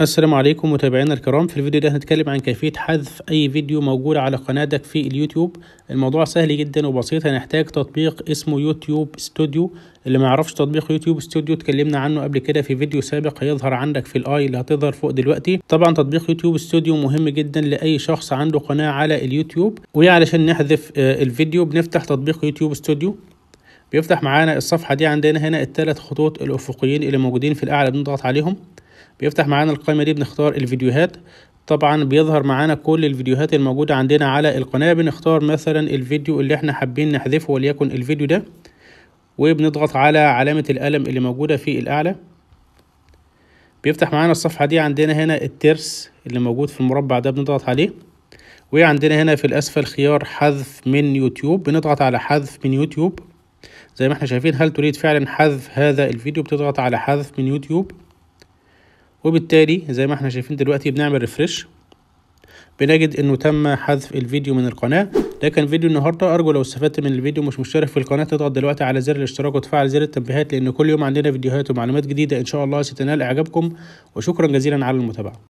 السلام عليكم متابعينا الكرام في الفيديو ده هنتكلم عن كيفية حذف أي فيديو موجود على قناتك في اليوتيوب الموضوع سهل جدا وبسيط هنحتاج تطبيق اسمه يوتيوب ستوديو اللي ما يعرفش تطبيق يوتيوب ستوديو اتكلمنا عنه قبل كده في فيديو سابق هيظهر عندك في الاي اللي هتظهر فوق دلوقتي طبعا تطبيق يوتيوب ستوديو مهم جدا لأي شخص عنده قناة على اليوتيوب ويا علشان نحذف آه، الفيديو بنفتح تطبيق يوتيوب ستوديو بيفتح معانا الصفحة دي عندنا هنا الثلاث خطوط الأفقيين اللي موجودين في الأعلى بنضغط عليهم بيفتح معانا القائمة دي بنختار الفيديوهات طبعا بيظهر معانا كل الفيديوهات الموجودة عندنا على القناة بنختار مثلا الفيديو اللي احنا حابين نحذفه وليكن الفيديو ده وبنضغط على علامة القلم اللي موجودة في الأعلى بيفتح معانا الصفحة دي عندنا هنا الترس اللي موجود في المربع ده بنضغط عليه وعندنا هنا في الأسفل خيار حذف من يوتيوب بنضغط على حذف من يوتيوب زي ما احنا شايفين هل تريد فعلا حذف هذا الفيديو بتضغط على حذف من يوتيوب وبالتالي زي ما احنا شايفين دلوقتي بنعمل ريفرش بنجد انه تم حذف الفيديو من القناة ده كان فيديو النهاردة ارجو لو استفدت من الفيديو مش مشترك في القناة تضغط دلوقتي على زر الاشتراك وتفعل زر التنبيهات لان كل يوم عندنا فيديوهات ومعلومات جديدة ان شاء الله ستنال اعجابكم وشكرا جزيلا على المتابعة